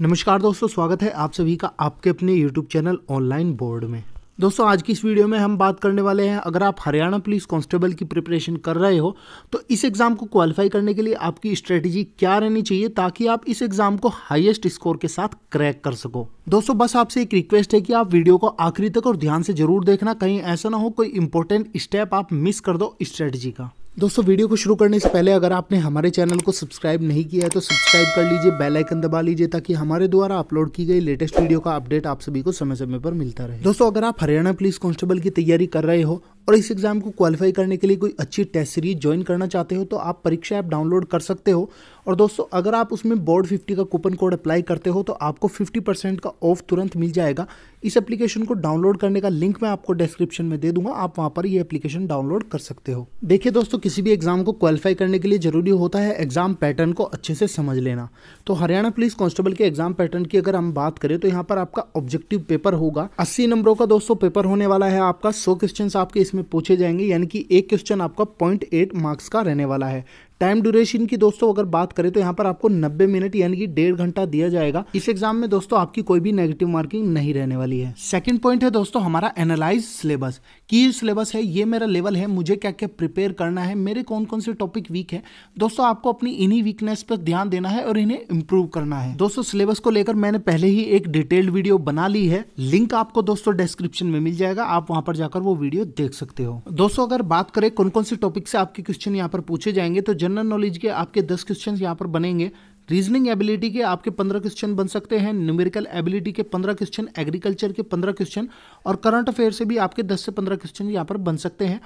नमस्कार दोस्तों स्वागत है आप सभी का आपके अपने यूट्यूब चैनल ऑनलाइन बोर्ड में दोस्तों आज की इस वीडियो में हम बात करने वाले हैं अगर आप हरियाणा पुलिस कांस्टेबल की प्रिपरेशन कर रहे हो तो इस एग्ज़ाम को क्वालिफाई करने के लिए आपकी स्ट्रेटजी क्या रहनी चाहिए ताकि आप इस एग्ज़ाम को हाईएस्ट स्कोर के साथ क्रैक कर सको दोस्तों बस आपसे एक रिक्वेस्ट है कि आप वीडियो को आखिरी तक और ध्यान से जरूर देखना कहीं ऐसा ना हो कोई इंपॉर्टेंट स्टेप आप मिस कर दो स्ट्रेटजी का दोस्तों वीडियो को शुरू करने से पहले अगर आपने हमारे चैनल को सब्सक्राइब नहीं किया है तो सब्सक्राइब कर लीजिए बेल आइकन दबा लीजिए ताकि हमारे द्वारा अपलोड की गई लेटेस्ट वीडियो का अपडेट आप सभी को समय समय पर मिलता रहे दोस्तों अगर आप हरियाणा पुलिस कांस्टेबल की तैयारी कर रहे हो और इस एग्जाम को क्वालिफाई करने के लिए कोई अच्छी टेस्ट सीरीज ज्वाइन करना चाहते हो तो आप परीक्षा ऐप डाउनलोड कर सकते हो और दोस्तों अगर आप उसमें बोर्ड फिफ्टी का कूपन कोड अप्लाई करते हो तो आपको फिफ्टी परसेंट का ऑफ तुरंत मिल जाएगा इस एप्लीकेशन को डाउनलोड करने का लिंक मैं आपको डिस्क्रिप्शन में दे दूंगा आप वहाँ पर ये एप्लीकेशन डाउनलोड कर सकते हो देखिए दोस्तों किसी भी एग्जाम को क्वालिफाई करने के लिए जरूरी होता है एग्जाम पैटर्न को अच्छे से समझ लेना तो हरियाणा पुलिस कांस्टेबल के एग्जाम पैटर्न की अगर हम बात करें तो यहाँ पर आपका ऑब्जेक्टिव पेपर होगा अस्सी नंबरों का दोस्तों पेपर होने वाला है आपका सौ क्वेश्चन आपके इसमें पूछे जाएंगे यानी कि एक क्वेश्चन आपका पॉइंट मार्क्स का रहने वाला है टाइम ड्यूरेशन की दोस्तों अगर बात करें तो यहाँ पर आपको 90 मिनट यानी कि डेढ़ घंटा दिया जाएगा इस एग्जाम में दोस्तों आपकी कोई भी नेगेटिव मार्किंग नहीं रहने वाली है सेकंड पॉइंट है दोस्तों हमारा एनालाइज सिलेबस की सिलेबस है ये मेरा लेवल है मुझे क्या क्या प्रिपेयर करना है मेरे कौन कौन से टॉपिक वीक है दोस्तों आपको अपनी इन्हीं वीकनेस पर ध्यान देना है और इन्हें इंप्रूव करना है दोस्तों सिलेबस को लेकर मैंने पहले ही एक डिटेल्ड वीडियो बना ली है लिंक आपको दोस्तों डिस्क्रिप्शन में मिल जाएगा आप वहां पर जाकर वो वीडियो देख सकते हो दोस्तों अगर बात करें कौन कौन से टॉपिक से आपके क्वेश्चन यहाँ पर पूछे जाएंगे तो जनरल नॉलेज के आपके दस क्वेश्चन यहाँ पर बनेंगे रीजनिंग एबिलिटी के आपके पंद्रह क्वेश्चन बन सकते हैं न्यूमेरिकल एबिलिटी के पंद्रह क्वेश्चन एग्रीकल्चर के पंद्रह क्वेश्चन और करंट अफेयर से भी आपके दस से पंद्रह क्वेश्चन यहाँ पर बन सकते हैं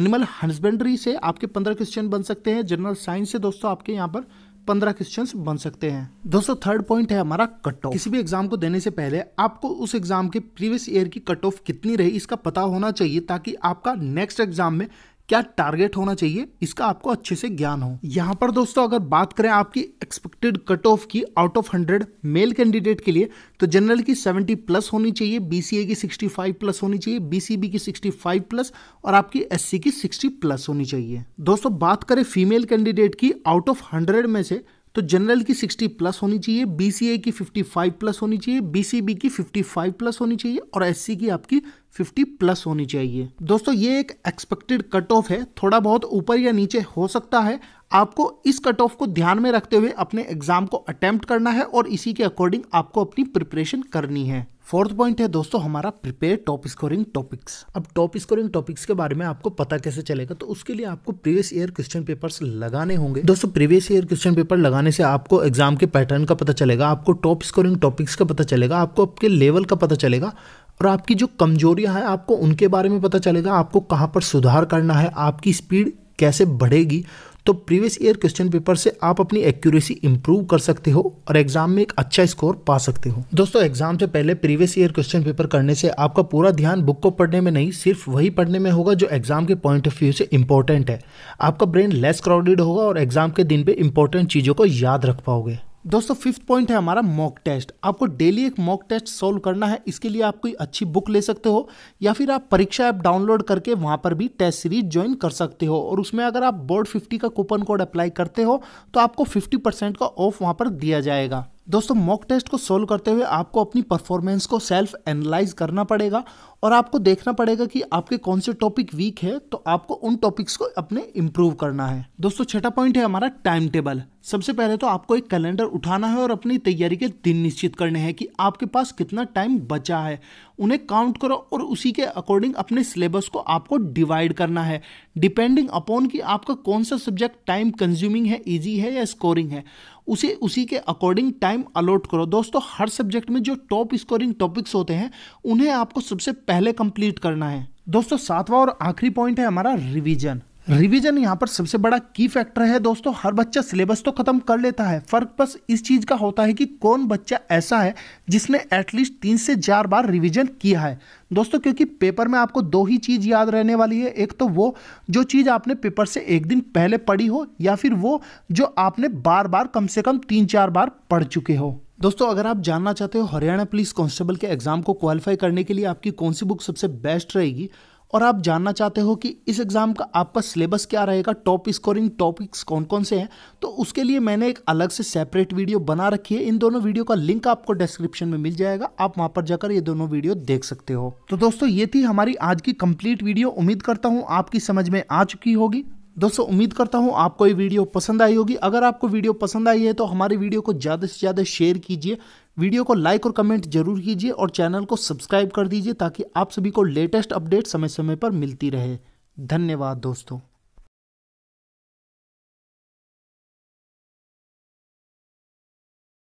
एनिमल हस्बेंड्री से आपके पंद्रह क्वेश्चन बन सकते हैं जनरल साइंस से दोस्तों आपके यहाँ पर पंद्रह क्वेश्चन बन सकते हैं दोस्तों थर्ड पॉइंट है हमारा कट ऑफ किसी भी एग्जाम को देने से पहले आपको उस एग्जाम के प्रीवियस ईयर की कट ऑफ कितनी रही इसका पता होना चाहिए ताकि आपका नेक्स्ट एग्जाम में क्या टारगेट होना चाहिए इसका आपको अच्छे से ज्ञान हो यहाँ पर दोस्तों अगर बात करें आपकी एक्सपेक्टेड कट ऑफ की out of hundred male candidate के लिए तो जनरल की सेवेंटी प्लस होनी चाहिए बीसीए की सिक्सटी फाइव प्लस होनी चाहिए बीसीबी की सिक्सटी फाइव प्लस और आपकी एस की सिक्सटी प्लस होनी चाहिए दोस्तों बात करें फीमेल कैंडिडेट की आउट ऑफ हंड्रेड में से तो जनरल की 60 प्लस होनी चाहिए बी की 55 प्लस होनी चाहिए बी की 55 प्लस होनी चाहिए और एस की आपकी 50 प्लस होनी चाहिए दोस्तों ये एक एक्सपेक्टेड कट ऑफ है थोड़ा बहुत ऊपर या नीचे हो सकता है आपको इस कट ऑफ को ध्यान में रखते हुए अपने एग्जाम को अटैम्प्ट करना है और इसी के अकॉर्डिंग आपको अपनी प्रिपरेशन करनी है फोर्थ पॉइंट है दोस्तों हमारा प्रिपेयर टॉप स्कोरिंग टॉपिक्स अब टॉप स्कोरिंग टॉपिक्स के बारे में आपको पता कैसे चलेगा तो उसके लिए आपको प्रीवियस ईयर क्वेश्चन पेपर्स लगाने होंगे दोस्तों प्रीवियस ईयर क्वेश्चन पेपर लगाने से आपको एग्जाम के पैटर्न का पता चलेगा आपको टॉप स्कोरिंग टॉपिक्स का पता चलेगा आपको आपके लेवल का पता चलेगा और आपकी जो कमजोरियाँ हैं आपको उनके बारे में पता चलेगा आपको कहाँ पर सुधार करना है आपकी स्पीड कैसे बढ़ेगी तो प्रीवियस ईयर क्वेश्चन पेपर से आप अपनी एक्यूरेसी इंप्रूव कर सकते हो और एग्जाम में एक अच्छा स्कोर पा सकते हो दोस्तों एग्जाम से पहले प्रीवियस ईयर क्वेश्चन पेपर करने से आपका पूरा ध्यान बुक को पढ़ने में नहीं सिर्फ वही पढ़ने में होगा जो एग्जाम के पॉइंट ऑफ व्यू से इंपॉर्टेंट है आपका ब्रेन लेस क्राउडेड होगा और एग्जाम के दिन पे इंपॉर्टेंट चीज़ों को याद रख पाओगे दोस्तों फिफ्थ पॉइंट है हमारा मॉक टेस्ट आपको डेली एक मॉक टेस्ट सॉल्व करना है इसके लिए आप कोई अच्छी बुक ले सकते हो या फिर आप परीक्षा ऐप डाउनलोड करके वहाँ पर भी टेस्ट सीरीज ज्वाइन कर सकते हो और उसमें अगर आप बोर्ड फिफ्टी का कूपन कोड अप्लाई करते हो तो आपको फिफ्टी परसेंट का ऑफ वहाँ पर दिया जाएगा दोस्तों मॉक टेस्ट को सोल्व करते हुए आपको अपनी परफॉर्मेंस को सेल्फ एनालाइज करना पड़ेगा और आपको देखना पड़ेगा कि आपके कौन से टॉपिक वीक है तो आपको उन टॉपिक्स को अपने इम्प्रूव करना है दोस्तों छठा पॉइंट है हमारा टाइम टेबल सबसे पहले तो आपको एक कैलेंडर उठाना है और अपनी तैयारी के दिन निश्चित करने हैं कि आपके पास कितना टाइम बचा है उन्हें काउंट करो और उसी के अकॉर्डिंग अपने सिलेबस को आपको डिवाइड करना है डिपेंडिंग अपॉन कि आपका कौन सा सब्जेक्ट टाइम कंज्यूमिंग है इजी है या स्कोरिंग है उसे उसी के अकॉर्डिंग टाइम अलॉट करो दोस्तों हर सब्जेक्ट में जो टॉप स्कोरिंग टॉपिक्स होते हैं उन्हें आपको सबसे पहले कंप्लीट करना है दोस्तों सातवां और आखिरी पॉइंट है हमारा रिवीजन रिवीजन यहाँ पर सबसे बड़ा की फैक्टर है दोस्तों हर बच्चा सिलेबस तो खत्म कर लेता है फर्क बस इस चीज़ का होता है कि कौन बच्चा ऐसा है जिसने एटलीस्ट तीन से चार बार रिवीजन किया है दोस्तों क्योंकि पेपर में आपको दो ही चीज़ याद रहने वाली है एक तो वो जो चीज़ आपने पेपर से एक दिन पहले पढ़ी हो या फिर वो जो आपने बार बार कम से कम तीन चार बार पढ़ चुके हो दोस्तों अगर आप जानना चाहते हो हरियाणा पुलिस कांस्टेबल के एग्जाम को क्वालिफाई करने के लिए आपकी कौन सी बुक सबसे बेस्ट रहेगी और आप जानना चाहते हो कि इस एग्ज़ाम का आपका सिलेबस क्या रहेगा टॉप स्कोरिंग टॉपिक्स कौन कौन से हैं तो उसके लिए मैंने एक अलग से सेपरेट वीडियो बना रखी है इन दोनों वीडियो का लिंक आपको डिस्क्रिप्शन में मिल जाएगा आप वहाँ पर जाकर ये दोनों वीडियो देख सकते हो तो दोस्तों ये थी हमारी आज की कंप्लीट वीडियो उम्मीद करता हूँ आपकी समझ में आ चुकी होगी दोस्तों उम्मीद करता हूँ आपको ये वीडियो पसंद आई होगी अगर आपको वीडियो पसंद आई है तो हमारी वीडियो को ज़्यादा से ज़्यादा शेयर कीजिए वीडियो को लाइक और कमेंट जरूर कीजिए और चैनल को सब्सक्राइब कर दीजिए ताकि आप सभी को लेटेस्ट अपडेट समय समय पर मिलती रहे धन्यवाद दोस्तों